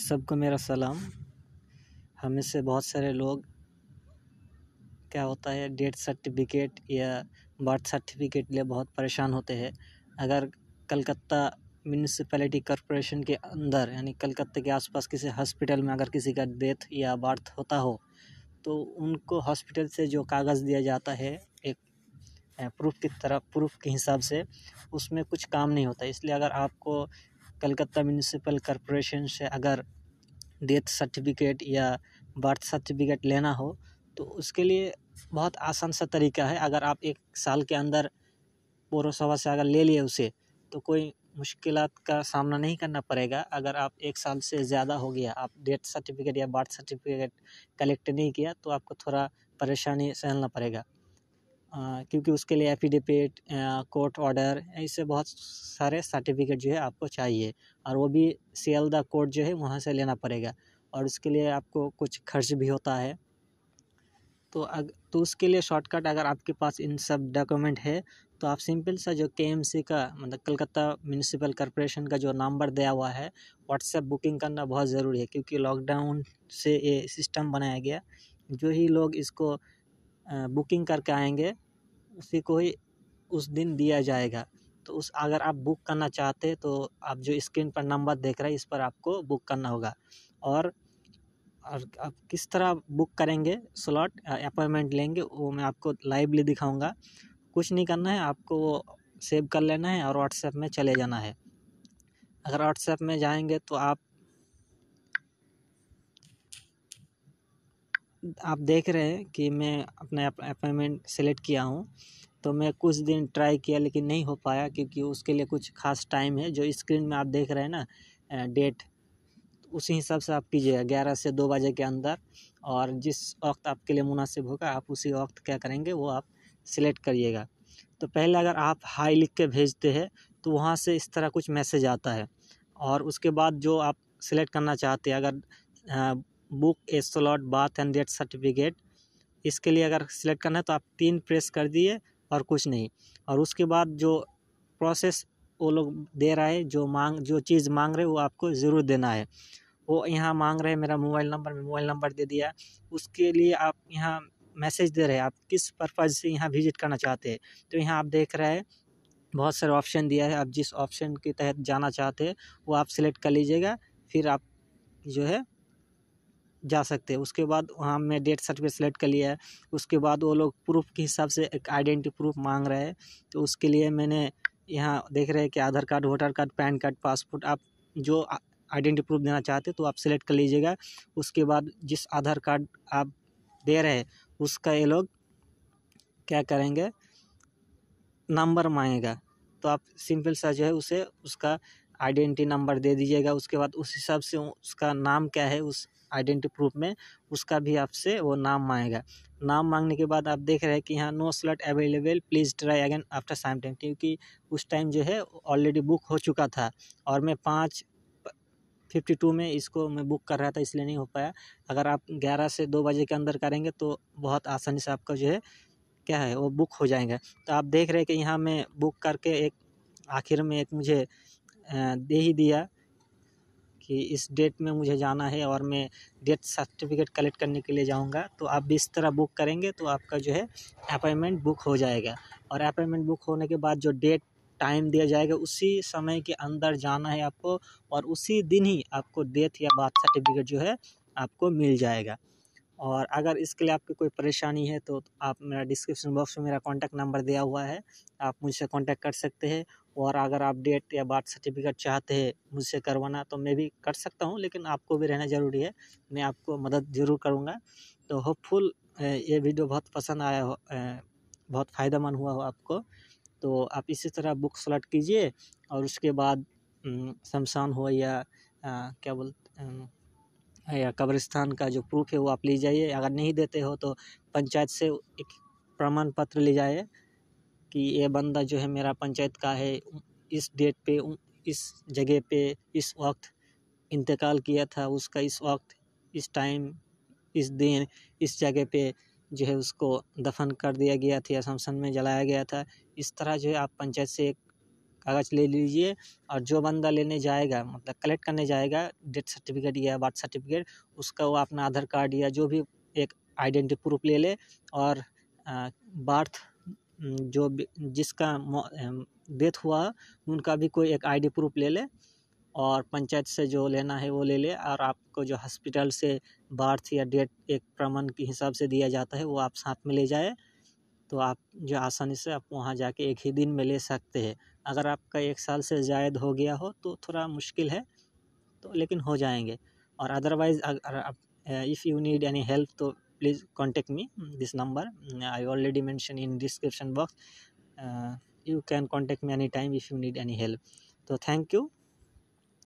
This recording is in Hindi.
सबको मेरा सलाम हमें से बहुत सारे लोग क्या होता है डेट सर्टिफिकेट या बर्थ सर्टिफिकेट लिए बहुत परेशान होते हैं अगर कलकत्ता म्यूनिसपैलिटी कॉरपोरेशन के अंदर यानी कलकत्ते के आसपास किसी हॉस्पिटल में अगर किसी का डेथ या बर्थ होता हो तो उनको हॉस्पिटल से जो कागज़ दिया जाता है एक प्रूफ की तरह प्रूफ के हिसाब से उसमें कुछ काम नहीं होता इसलिए अगर आपको कलकत्ता म्यूनसिपल कॉरपोरेशन से अगर डेथ सर्टिफिकेट या बर्थ सर्टिफिकेट लेना हो तो उसके लिए बहुत आसान सा तरीका है अगर आप एक साल के अंदर पौरसभा से अगर ले लिए उसे तो कोई मुश्किल का सामना नहीं करना पड़ेगा अगर आप एक साल से ज़्यादा हो गया आप डेथ सर्टिफिकेट या बर्थ सर्टिफिकेट कलेक्ट नहीं किया तो आपको थोड़ा परेशानी सहलना पड़ेगा क्योंकि उसके लिए एफिडेविट कोर्ट ऑर्डर ऐसे बहुत सारे सर्टिफिकेट जो है आपको चाहिए और वो भी द कोर्ट जो है वहाँ से लेना पड़ेगा और उसके लिए आपको कुछ खर्च भी होता है तो अग तो उसके लिए शॉर्टकट अगर आपके पास इन सब डॉक्यूमेंट है तो आप सिंपल सा जो के का मतलब कलकत्ता म्यूनसिपल कॉरपोरेशन का जो नंबर दिया हुआ है व्हाट्सएप बुकिंग करना बहुत ज़रूरी है क्योंकि लॉकडाउन से ये सिस्टम बनाया गया जो ही लोग इसको बुकिंग करके आएंगे उसी को ही उस दिन दिया जाएगा तो उस अगर आप बुक करना चाहते तो आप जो स्क्रीन पर नंबर देख रहे हैं इस पर आपको बुक करना होगा और और आप किस तरह बुक करेंगे स्लॉट अपॉइंटमेंट लेंगे वो मैं आपको लाइवली दिखाऊंगा कुछ नहीं करना है आपको वो सेव कर लेना है और व्हाट्सएप में चले जाना है अगर व्हाट्सएप में जाएंगे तो आप आप देख रहे हैं कि मैं अपना अपॉइंटमेंट सेलेक्ट किया हूँ तो मैं कुछ दिन ट्राई किया लेकिन नहीं हो पाया क्योंकि उसके लिए कुछ खास टाइम है जो स्क्रीन में आप देख रहे हैं ना डेट उसी हिसाब से आप कीजिएगा ग्यारह से दो बजे के अंदर और जिस वक्त आपके लिए मुनासिब होगा आप उसी वक्त क्या करेंगे वो आप सिलेक्ट करिएगा तो पहले अगर आप हाई लिख के भेजते हैं तो वहाँ से इस तरह कुछ मैसेज आता है और उसके बाद जो आप सिलेक्ट करना चाहते हैं अगर book a slot birth and death certificate इसके लिए अगर सिलेक्ट करना है तो आप तीन प्रेस कर दिए और कुछ नहीं और उसके बाद जो प्रोसेस वो लोग दे रहा है जो मांग जो चीज़ मांग रहे वो आपको ज़रूर देना है वो यहाँ मांग रहे हैं मेरा मोबाइल नंबर में मोबाइल नंबर दे दिया उसके लिए आप यहाँ मैसेज दे रहे हैं आप किस पर्पज़ से यहाँ विजिट करना चाहते हैं तो यहाँ आप देख रहे हैं बहुत सारे ऑप्शन दिया है आप जिस ऑप्शन के तहत जाना चाहते हैं वो आप सिलेक्ट कर लीजिएगा फिर आप जो है जा सकते हैं उसके बाद वहाँ मैं डेट सर्टिफिकेट सेलेक्ट कर लिया है उसके बाद वो लोग प्रूफ के हिसाब से एक आइडेंटी प्रूफ मांग रहे हैं तो उसके लिए मैंने यहाँ देख रहे हैं कि Aadhaar card voter card PAN card passport आप जो आइडेंटिटी प्रूफ देना चाहते तो आप सेलेक्ट कर लीजिएगा उसके बाद जिस आधार कार्ड आप दे रहे हैं उसका ये लोग क्या करेंगे नंबर मांगेगा तो आप सिंपल सा जो है उसे उसका आइडेंटी नंबर दे दीजिएगा उसके बाद उस हिसाब से उसका नाम क्या है उस आइडेंटी प्रूफ में उसका भी आपसे वो नाम मांगेगा नाम मांगने के बाद आप देख रहे हैं कि यहाँ no slot available please try again after some time क्योंकि उस टाइम जो है ऑलरेडी बुक हो चुका था और मैं पाँच फिफ्टी टू में इसको मैं बुक कर रहा था इसलिए नहीं हो पाया अगर आप ग्यारह से दो बजे के अंदर करेंगे तो बहुत आसानी से आपका जो है क्या है वो बुक हो जाएंगे तो आप देख रहे हैं कि यहाँ मैं बुक करके एक आखिर में एक मुझे दे ही दिया कि इस डेट में मुझे जाना है और मैं डेथ सर्टिफिकेट कलेक्ट करने के लिए जाऊँगा तो आप भी इस तरह बुक करेंगे तो आपका जो है अपॉइंटमेंट बुक हो जाएगा और अपॉइंटमेंट बुक होने के बाद जो डेट टाइम दिया जाएगा उसी समय के अंदर जाना है आपको और उसी दिन ही आपको डेथ या बर्थ सर्टिफिकेट जो है आपको मिल जाएगा और अगर इसके लिए आपकी कोई परेशानी है तो आप मेरा डिस्क्रिप्शन बॉक्स में मेरा कॉन्टैक्ट नंबर दिया हुआ है आप मुझसे कॉन्टैक्ट कर सकते हैं और अगर आप डेट या बर्थ सर्टिफिकेट चाहते हैं मुझसे करवाना तो मैं भी कर सकता हूँ लेकिन आपको भी रहना ज़रूरी है मैं आपको मदद ज़रूर करूँगा तो होपफुल ये वीडियो बहुत पसंद आया हो बहुत फ़ायदेमंद हुआ हो आपको तो आप इसी तरह बुक सेलेक्ट कीजिए और उसके बाद शमशान हो या आ, क्या बोल या कब्रिस्तान का जो प्रूफ है वो आप ले जाइए अगर नहीं देते हो तो पंचायत से एक प्रमाण पत्र ले जाइए कि ये बंदा जो है मेरा पंचायत का है इस डेट पे इस जगह पे इस वक्त इंतकाल किया था उसका इस वक्त इस टाइम इस दिन इस जगह पे जो है उसको दफन कर दिया गया था या शमशन में जलाया गया था इस तरह जो है आप पंचायत से एक कागज़ ले लीजिए और जो बंदा लेने जाएगा मतलब कलेक्ट करने जाएगा डेथ सर्टिफिकेट या बर्थ सर्टिफिकेट उसका वो अपना आधार कार्ड या जो भी एक आइडेंटिटी प्रूफ ले ले और बर्थ जो जिसका डेथ हुआ उनका भी कोई एक आईडी प्रूफ ले ले और पंचायत से जो लेना है वो ले ले और आपको जो हॉस्पिटल से बर्थ या डेट एक प्रमाण के हिसाब से दिया जाता है वो आप साथ में ले जाए तो आप जो आसानी से आप वहाँ जाके एक ही दिन में ले सकते हैं अगर आपका एक साल से ज़ायद हो गया हो तो थोड़ा मुश्किल है तो लेकिन हो जाएंगे और अदरवाइज़ अगर आप if you need any help तो please contact me this number I already mention in description box you can contact me any time if you need any help तो थैंक यू